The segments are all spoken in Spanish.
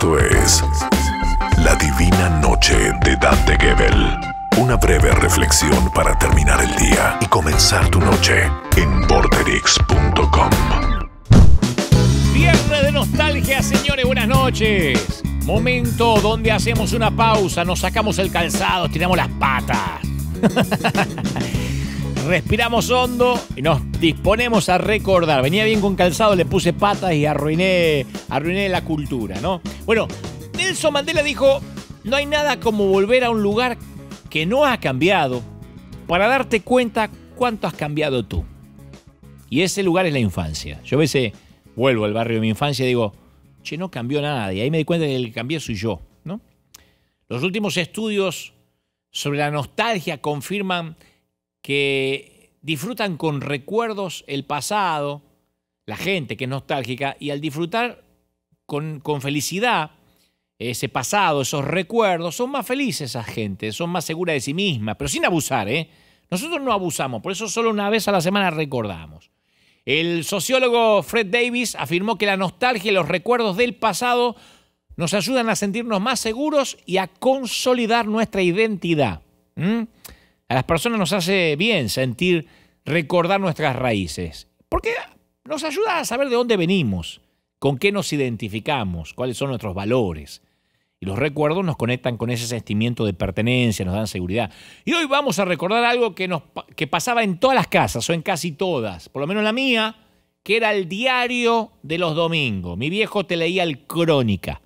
Esto es La Divina Noche de Dante Gebel. Una breve reflexión para terminar el día y comenzar tu noche en borderix.com. Viernes de nostalgia, señores, buenas noches. Momento donde hacemos una pausa, nos sacamos el calzado, tiramos las patas. respiramos hondo y nos disponemos a recordar. Venía bien con calzado, le puse patas y arruiné, la cultura, ¿no? Bueno, Nelson Mandela dijo, no hay nada como volver a un lugar que no ha cambiado para darte cuenta cuánto has cambiado tú. Y ese lugar es la infancia. Yo a veces vuelvo al barrio de mi infancia y digo, che, no cambió nada. Y ahí me di cuenta que el que cambió soy yo, ¿no? Los últimos estudios sobre la nostalgia confirman que disfrutan con recuerdos el pasado, la gente que es nostálgica, y al disfrutar con, felicidad ese pasado, esos recuerdos, son más felices esas gente, son más seguras de sí mismas, pero sin abusar, ¿eh? Nosotros no abusamos, por eso solo una vez a la semana recordamos. El sociólogo Fred Davis afirmó que la nostalgia y los recuerdos del pasado nos ayudan a sentirnos más seguros y a consolidar nuestra identidad. A las personas nos hace bien sentir, recordar nuestras raíces, porque nos ayuda a saber de dónde venimos, con qué nos identificamos, cuáles son nuestros valores. Y los recuerdos nos conectan con ese sentimiento de pertenencia, nos dan seguridad. Y hoy vamos a recordar algo que, nos, que pasaba en todas las casas, o en casi todas, por lo menos la mía, que era el diario de los domingos. Mi viejo te leía el crónica.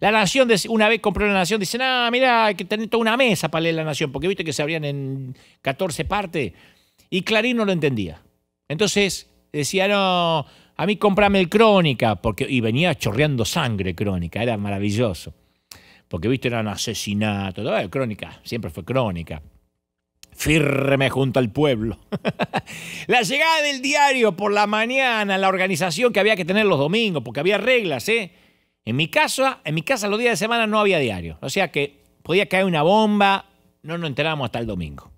La Nación, una vez compró La Nación, dice ah, mira, hay que tener toda una mesa para leer La Nación, porque viste que se abrían en 14 partes. Y Clarín no lo entendía. Entonces decía, no, a mí comprame el Crónica, porque, y venía chorreando sangre Crónica, era maravilloso. Porque, viste, un asesinato todo, eh, Crónica, siempre fue Crónica firme junto al pueblo. la llegada del diario por la mañana, la organización que había que tener los domingos, porque había reglas, ¿eh? En mi casa, en mi casa los días de semana no había diario. O sea que podía caer una bomba, no nos enterábamos hasta el domingo.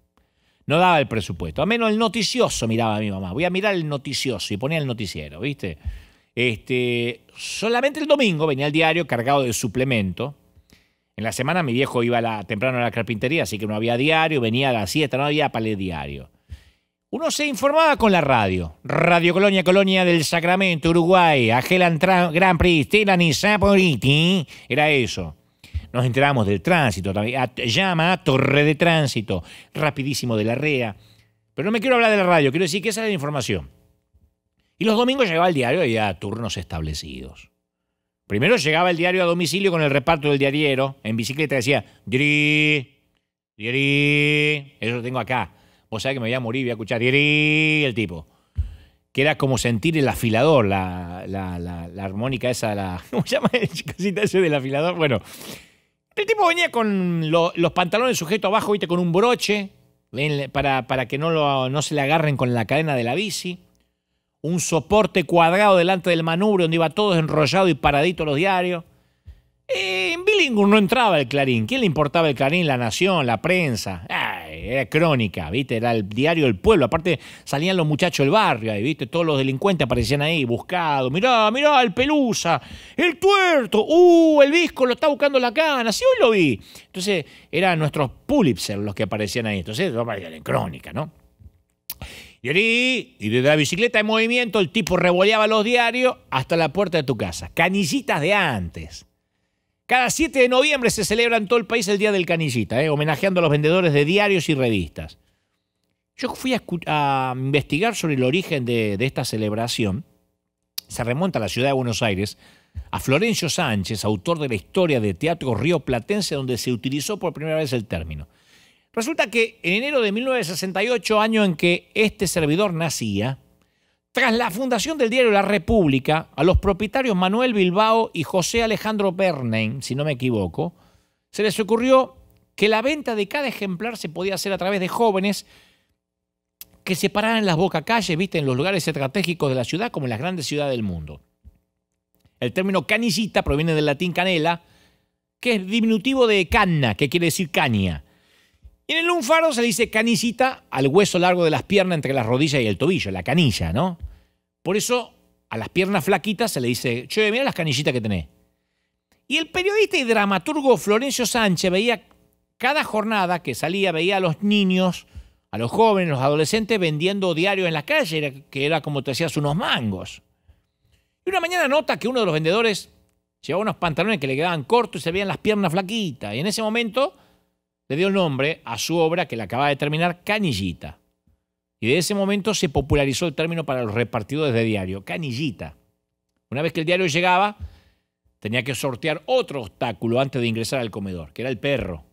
No daba el presupuesto. A menos el noticioso miraba a mi mamá. Voy a mirar el noticioso y ponía el noticiero, ¿viste? Este, solamente el domingo venía el diario cargado de suplemento. En la semana mi viejo iba a temprano a la carpintería, así que no había diario, venía a la siesta, no había palet diario. Uno se informaba con la radio. Radio Colonia, Colonia del Sacramento, Uruguay, Agelan Gran Prix, Telani Era eso. Nos enterábamos del tránsito también. Ah, llama Torre de Tránsito, rapidísimo de la REA. Pero no me quiero hablar de la radio, quiero decir que esa era la información. Y los domingos llegaba el diario y a turnos establecidos. Primero llegaba el diario a domicilio con el reparto del diariero. En bicicleta decía, dri, Diri, eso lo tengo acá o sea que me voy a morir, voy a escuchar y el tipo. Que era como sentir el afilador, la, armónica esa, la. ¿Cómo se llama? El ese del afilador. Bueno, el tipo venía con los pantalones sujetos abajo, viste, con un broche, para, para que no, lo, no se le agarren con la cadena de la bici. Un soporte cuadrado delante del manubrio donde iba todo enrollado y paradito los diarios. Eh, en bilingüe no entraba el Clarín. ¿Quién le importaba el Clarín? La Nación, la prensa. Ah, era crónica, ¿viste? Era el diario del Pueblo. Aparte salían los muchachos del barrio ahí, ¿viste? Todos los delincuentes aparecían ahí, buscados. Mirá, mirá, el Pelusa, el Tuerto, ¡uh! El Visco lo está buscando la cana, sí, hoy lo vi. Entonces eran nuestros Pulitzer los que aparecían ahí. Entonces, en crónica, ¿no? Y ahí, y desde la bicicleta en movimiento, el tipo revoleaba los diarios hasta la puerta de tu casa. Canillitas de antes. Cada 7 de noviembre se celebra en todo el país el Día del Canillita, eh, homenajeando a los vendedores de diarios y revistas. Yo fui a, investigar sobre el origen de, de esta celebración. Se remonta a la ciudad de Buenos Aires, a Florencio Sánchez, autor de la historia de teatro río platense, donde se utilizó por primera vez el término. Resulta que en enero de 1968, año en que este servidor nacía, tras la fundación del diario La República, a los propietarios Manuel Bilbao y José Alejandro Bernheim, si no me equivoco, se les ocurrió que la venta de cada ejemplar se podía hacer a través de jóvenes que se pararan en las bocacalles, viste, en los lugares estratégicos de la ciudad, como en las grandes ciudades del mundo. El término canicita proviene del latín canela, que es diminutivo de canna, que quiere decir caña. Y en el lunfardo se le dice canicita al hueso largo de las piernas entre las rodillas y el tobillo, la canilla, ¿no? Por eso a las piernas flaquitas se le dice, che, mira las canillitas que tenés. Y el periodista y dramaturgo Florencio Sánchez veía cada jornada que salía, veía a los niños, a los jóvenes, a los adolescentes vendiendo diario en la calle, que era como te decías unos mangos. Y una mañana nota que uno de los vendedores llevaba unos pantalones que le quedaban cortos y se veían las piernas flaquitas. Y en ese momento le dio el nombre a su obra que le acababa de terminar, Canillita. Y de ese momento se popularizó el término para los repartidores de diario, canillita. Una vez que el diario llegaba, tenía que sortear otro obstáculo antes de ingresar al comedor, que era el perro.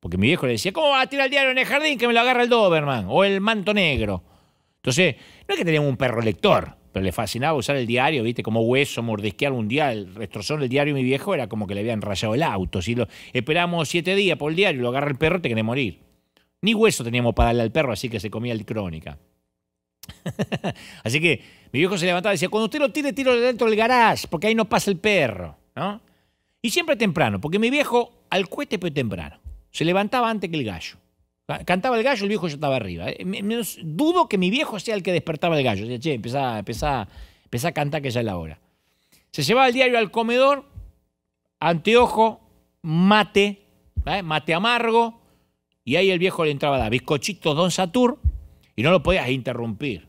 Porque mi viejo le decía, ¿cómo vas a tirar el diario en el jardín que me lo agarra el Doberman o el manto negro? Entonces, no es que teníamos un perro lector, pero le fascinaba usar el diario, ¿viste? Como hueso, mordisquear un diario, destrozón del diario y mi viejo era como que le habían rayado el auto. Si lo esperamos siete días por el diario, lo agarra el perro, te querés morir. Ni hueso teníamos para darle al perro, así que se comía el crónica. así que mi viejo se levantaba y decía, cuando usted lo tire, tiro dentro del garage, porque ahí no pasa el perro, ¿no? Y siempre temprano, porque mi viejo al cuete fue temprano. Se levantaba antes que el gallo. Cantaba el gallo, el viejo ya estaba arriba. Eh, dudo que mi viejo sea el que despertaba el gallo. Decía, che, empezá, a cantar que ya es la hora. Se llevaba el diario al comedor, anteojo, mate, ¿eh? mate amargo, y ahí el viejo le entraba a dar bizcochitos Don Satur y no lo podías interrumpir.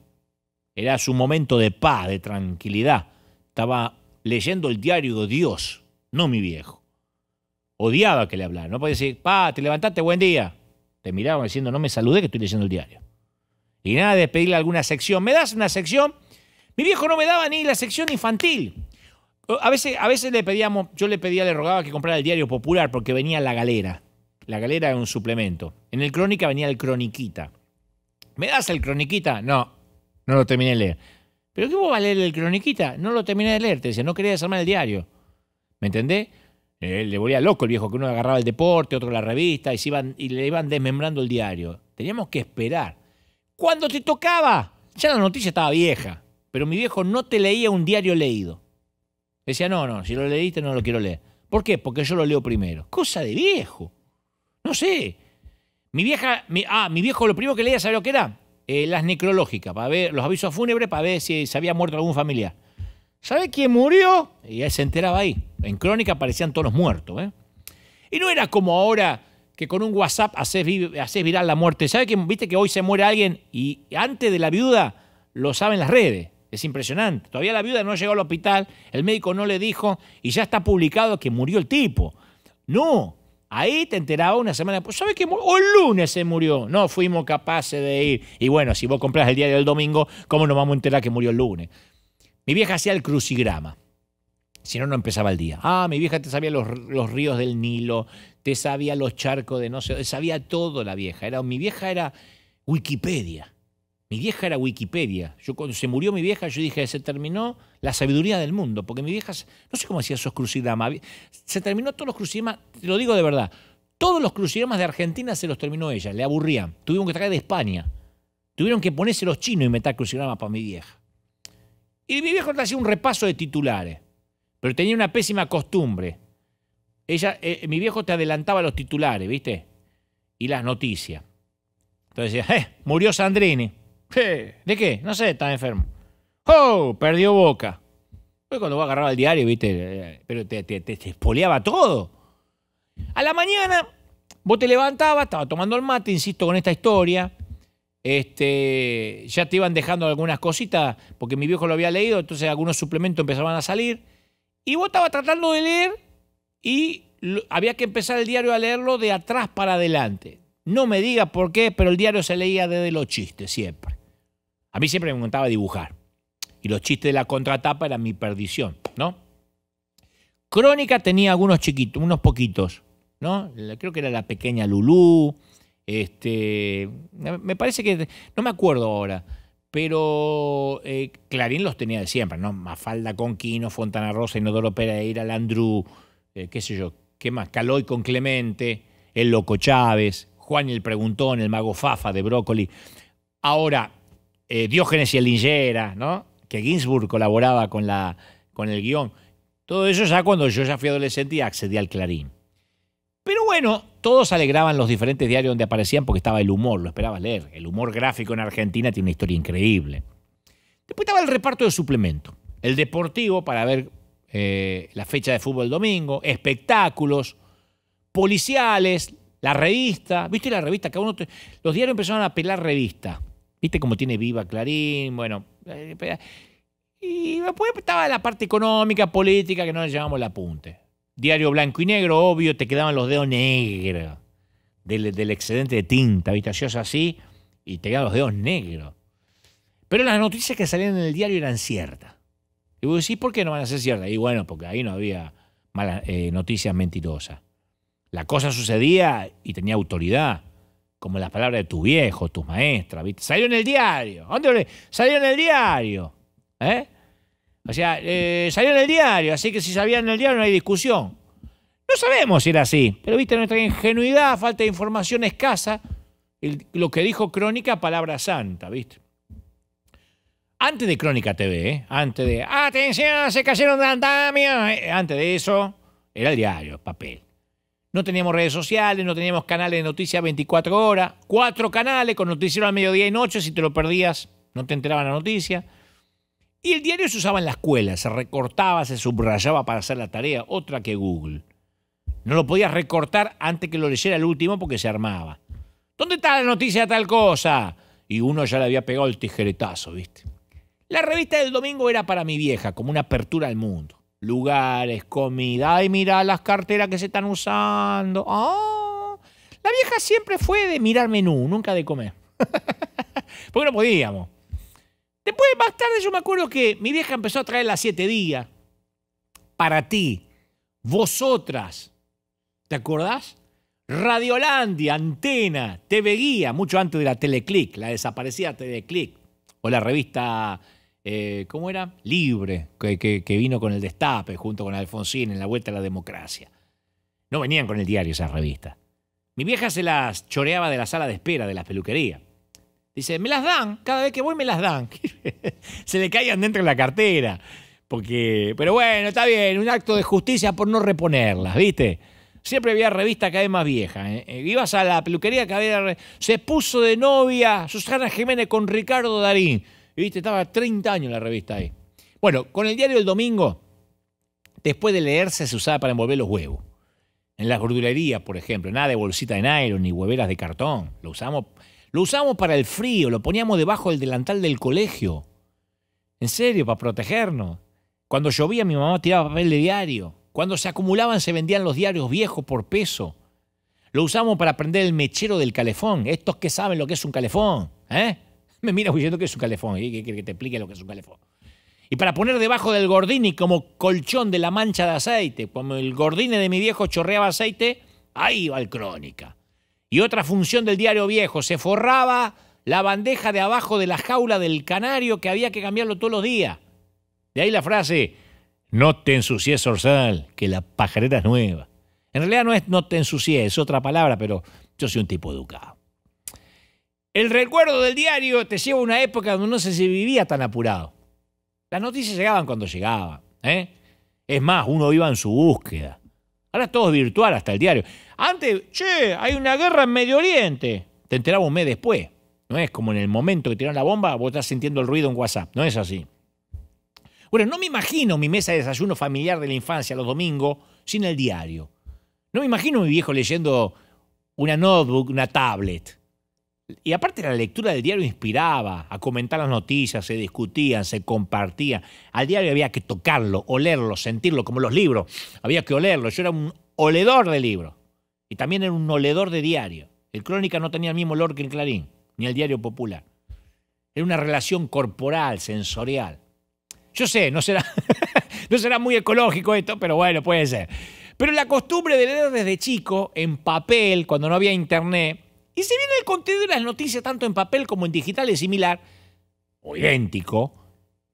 Era su momento de paz, de tranquilidad. Estaba leyendo el diario de Dios, no mi viejo. Odiaba que le hablara. No podía decir, pa, te levantaste, buen día. Te miraban diciendo, no me saludé que estoy leyendo el diario. Y nada de pedirle alguna sección. ¿Me das una sección? Mi viejo no me daba ni la sección infantil. A veces, a veces le pedíamos, yo le pedía, le rogaba que comprara el diario popular porque venía la galera. La galera era un suplemento. En el Crónica venía el Croniquita. ¿Me das el Croniquita? No, no lo terminé de leer. ¿Pero qué vos vas a leer el Croniquita? No lo terminé de leer, te decía, no quería desarmar el diario. ¿Me entendés? Eh, le volvía loco el viejo que uno agarraba el deporte, otro la revista y, se iban, y le iban desmembrando el diario. Teníamos que esperar. Cuando te tocaba, ya la noticia estaba vieja, pero mi viejo no te leía un diario leído. Decía, no, no, si lo leíste no lo quiero leer. ¿Por qué? Porque yo lo leo primero. Cosa de viejo. No sé. Mi vieja, ah, mi viejo lo primero que leía, sabía lo que era? Eh, las necrológicas, para ver los avisos fúnebres, para ver si se había muerto algún familiar. ¿Sabe quién murió? Y él se enteraba ahí. En crónica aparecían todos los muertos. ¿eh? Y no era como ahora que con un WhatsApp haces, viral la muerte. ¿Sabe que viste que hoy se muere alguien y antes de la viuda lo saben las redes? Es impresionante. Todavía la viuda no llegó al hospital, el médico no le dijo y ya está publicado que murió el tipo. No, Ahí te enteraba una semana después. ¿Sabes qué? O el lunes se murió. No fuimos capaces de ir. Y bueno, si vos compras el diario del domingo, ¿cómo nos vamos a enterar que murió el lunes? Mi vieja hacía el crucigrama. Si no, no empezaba el día. Ah, mi vieja te sabía los, ríos del Nilo, te sabía los charcos de no sé, sabía todo la vieja. Era, mi vieja era Wikipedia. Mi vieja era Wikipedia. Yo cuando se murió mi vieja, yo dije, se terminó la sabiduría del mundo, porque mi vieja, no sé cómo hacía esos crucigramas, se terminó todos los crucigramas, te lo digo de verdad, todos los crucigramas de Argentina se los terminó ella, le aburrían. Tuvieron que traer de España. Tuvieron que ponerse los chinos y meter crucigramas para mi vieja. Y mi viejo le hacía un repaso de titulares, pero tenía una pésima costumbre. Ella, eh, mi viejo te adelantaba los titulares, ¿viste? Y las noticias. Entonces decía, eh, murió Sandrini. ¿De qué? No sé, está enfermo. ¡Oh! Perdió boca. Fue cuando vos agarraba el diario, viste, eh, eh, pero te, espoleaba todo. A la mañana, vos te levantabas, estaba tomando el mate, insisto, con esta historia. Este, ya te iban dejando algunas cositas, porque mi viejo lo había leído, entonces algunos suplementos empezaban a salir. Y vos estabas tratando de leer y había que empezar el diario a leerlo de atrás para adelante. No me digas por qué, pero el diario se leía desde los chistes siempre. A mí siempre me encantaba dibujar. Y los chistes de la contratapa eran mi perdición, ¿no? Crónica tenía algunos chiquitos, unos poquitos, ¿no? Creo que era la pequeña Lulú. Este, me parece que, no me acuerdo ahora, pero eh, Clarín los tenía de siempre, ¿no? Mafalda Quino, Fontana Rosa, Inodoro Pereira, Landru, eh, qué sé yo, ¿qué más? Caloy con Clemente, El Loco Chávez, Juan el Preguntón, El Mago Fafa de Brócoli. Ahora, eh, Diógenes y el Lingera, ¿no? Que Ginsburg colaboraba con, la, con el guión. Todo eso ya cuando yo ya fui adolescente y accedí al Clarín. Pero bueno, todos alegraban los diferentes diarios donde aparecían porque estaba el humor, lo esperaba leer. El humor gráfico en Argentina tiene una historia increíble. Después estaba el reparto de suplemento. El deportivo para ver eh, la fecha de fútbol domingo, espectáculos, policiales, la revista. ¿Viste la revista? uno Los diarios empezaron a pelar revista. ¿Viste cómo tiene viva Clarín? Bueno. Eh, y después estaba la parte económica, política, que no le llamamos el apunte. Diario blanco y negro, obvio, te quedaban los dedos negros del, excedente de tinta, ¿viste? así y te quedaban los dedos negros. Pero las noticias que salían en el diario eran ciertas. Y vos decís, ¿por qué no van a ser ciertas? Y bueno, porque ahí no había malas, eh, noticias mentirosas. La cosa sucedía y tenía autoridad como las palabras de tu viejo, tu maestra, ¿viste? Salió en el diario. ¿Dónde Salió en el diario. ¿eh? O sea, eh, salió en el diario, así que si sabían en el diario no hay discusión. No sabemos si era así, pero viste nuestra ingenuidad, falta de información escasa, lo que dijo Crónica, palabra santa, ¿viste? Antes de Crónica TV, ¿eh? antes de, atención, se cayeron de andamio, antes de eso, era el diario, papel. No teníamos redes sociales, no teníamos canales de noticias 24 horas, cuatro canales con noticiero al mediodía y noche, si te lo perdías no te enteraban la noticia. Y el diario se usaba en la escuela, se recortaba, se subrayaba para hacer la tarea, otra que Google. No lo podías recortar antes que lo leyera el último porque se armaba. ¿Dónde está la noticia de tal cosa? Y uno ya le había pegado el tijeretazo, ¿viste? La revista del domingo era para mi vieja, como una apertura al mundo lugares, comida. y mira las carteras que se están usando. Ah, la vieja siempre fue de mirar menú, nunca de comer. Porque no podíamos. Después, más tarde, yo me acuerdo que mi vieja empezó a traer las siete días. Para ti, vosotras. ¿Te acordás? Radiolandia, Antena, TV Guía, mucho antes de la Teleclick, la desaparecida Teleclick, o la revista eh, ¿cómo era? Libre, que, vino con el Destape junto con Alfonsín en la Vuelta a la Democracia. No venían con el diario esas revistas. Mi vieja se las choreaba de la sala de espera de la peluquería. Dice, me las dan, cada vez que voy me las dan. se le caían dentro de la cartera. Porque, pero bueno, está bien, un acto de justicia por no reponerlas, ¿viste? Siempre había revistas cada vez más viejas. ¿eh? Eh, ibas a la peluquería que había, Se puso de novia Susana Jiménez con Ricardo Darín viste, estaba 30 años la revista ahí. Bueno, con el diario del Domingo, después de leerse se usaba para envolver los huevos. En las gordulerías, por ejemplo, nada de bolsita de nylon ni hueveras de cartón. Lo usamos, lo usamos para el frío, lo poníamos debajo del delantal del colegio. En serio, para protegernos. Cuando llovía mi mamá tiraba papel de diario. Cuando se acumulaban se vendían los diarios viejos por peso. Lo usamos para prender el mechero del calefón. Estos que saben lo que es un calefón, ¿eh? Me mira huyendo que es un calefón. ¿Y ¿eh? que, que te explique lo que es un calefón? Y para poner debajo del gordini como colchón de la mancha de aceite, como el gordini de mi viejo chorreaba aceite, ahí va el crónica. Y otra función del diario viejo, se forraba la bandeja de abajo de la jaula del canario que había que cambiarlo todos los días. De ahí la frase, no te ensucies orsal, que la pajarera es nueva. En realidad no es no te ensucies, es otra palabra, pero yo soy un tipo educado. El recuerdo del diario te lleva a una época donde no se vivía tan apurado. Las noticias llegaban cuando llegaban. ¿eh? Es más, uno iba en su búsqueda. Ahora todo es virtual hasta el diario. Antes, che, hay una guerra en Medio Oriente. Te enteraba un mes después. No es como en el momento que tiran la bomba, vos estás sintiendo el ruido en WhatsApp. No es así. Bueno, no me imagino mi mesa de desayuno familiar de la infancia los domingos sin el diario. No me imagino a mi viejo leyendo una notebook, una tablet. Y aparte la lectura del diario inspiraba a comentar las noticias, se discutían, se compartían. Al diario había que tocarlo, olerlo, sentirlo, como los libros. Había que olerlo. Yo era un oledor de libros. Y también era un oledor de diario. El Crónica no tenía el mismo olor que el Clarín, ni el Diario Popular. Era una relación corporal, sensorial. Yo sé, no será, no será muy ecológico esto, pero bueno, puede ser. Pero la costumbre de leer desde chico, en papel, cuando no había internet, y si bien el contenido de las noticias, tanto en papel como en digital, es similar o idéntico,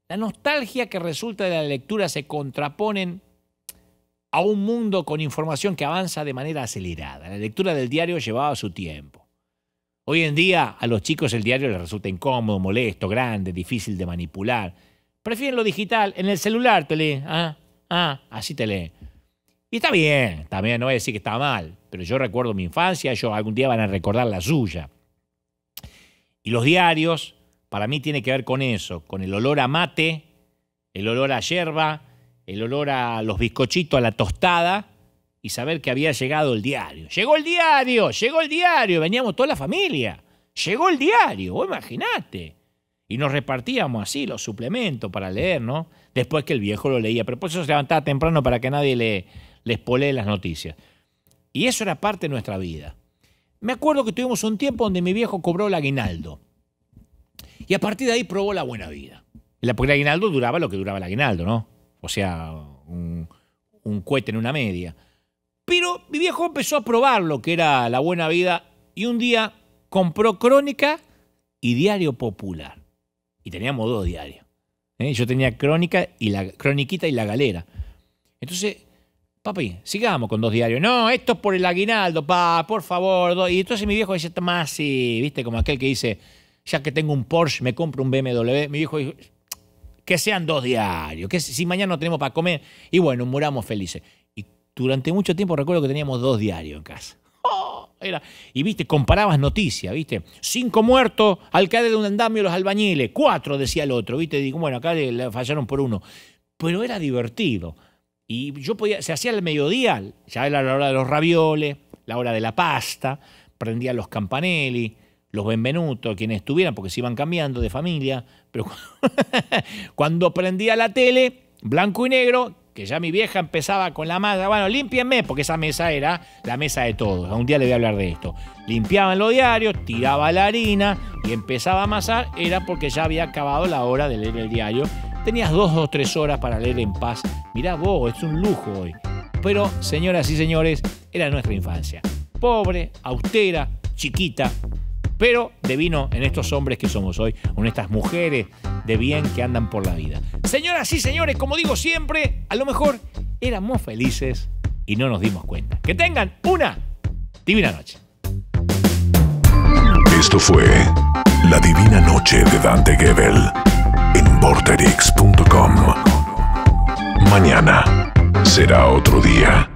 la nostalgia que resulta de la lectura se contraponen a un mundo con información que avanza de manera acelerada. La lectura del diario llevaba su tiempo. Hoy en día a los chicos el diario les resulta incómodo, molesto, grande, difícil de manipular. Prefieren lo digital, en el celular te lee. Ah, ah, así te lee. Y está bien, también no voy a decir que está mal, pero yo recuerdo mi infancia, ellos algún día van a recordar la suya. Y los diarios, para mí, tiene que ver con eso, con el olor a mate, el olor a hierba el olor a los bizcochitos, a la tostada, y saber que había llegado el diario. Llegó el diario, llegó el diario, veníamos toda la familia. Llegó el diario, vos imaginate. Y nos repartíamos así los suplementos para leer, ¿no? Después que el viejo lo leía. Pero por eso se levantaba temprano para que nadie le, les polé las noticias. Y eso era parte de nuestra vida. Me acuerdo que tuvimos un tiempo donde mi viejo cobró el aguinaldo. Y a partir de ahí probó la buena vida. Porque el aguinaldo duraba lo que duraba el aguinaldo, ¿no? O sea, un, cohete en una media. Pero mi viejo empezó a probar lo que era la buena vida y un día compró Crónica y Diario Popular. Y teníamos dos diarios. ¿eh? Yo tenía Crónica y la Croniquita y la Galera. Entonces Papi, sigamos con dos diarios. No, esto es por el aguinaldo, pa, por favor. Y entonces mi viejo dice, más viste, como aquel que dice, ya que tengo un Porsche, me compro un BMW. Mi viejo dijo, que sean dos diarios, que si mañana no tenemos para comer, y bueno, muramos felices. Y durante mucho tiempo recuerdo que teníamos dos diarios en casa. Oh, era, y viste, comparabas noticias, viste. Cinco muertos, al caer de un andamio los albañiles, cuatro decía el otro, viste, digo, bueno, acá le fallaron por uno. Pero era divertido. Y yo podía, se hacía el mediodía, ya era la hora de los ravioles, la hora de la pasta, prendía los campanelli, los benvenutos, quienes estuvieran, porque se iban cambiando de familia. Pero cuando prendía la tele, blanco y negro, que ya mi vieja empezaba con la masa, bueno, límpienme, porque esa mesa era la mesa de todos. Un día le voy a hablar de esto. Limpiaban los diarios, tiraba la harina y empezaba a amasar, era porque ya había acabado la hora de leer el diario Tenías dos o tres horas para leer en paz. Mirá vos, es un lujo hoy. Pero, señoras y señores, era nuestra infancia. Pobre, austera, chiquita, pero devino en estos hombres que somos hoy, en estas mujeres de bien que andan por la vida. Señoras y señores, como digo siempre, a lo mejor éramos felices y no nos dimos cuenta. Que tengan una divina noche. Esto fue La Divina Noche de Dante Gebel en borderix.com. Mañana será otro día.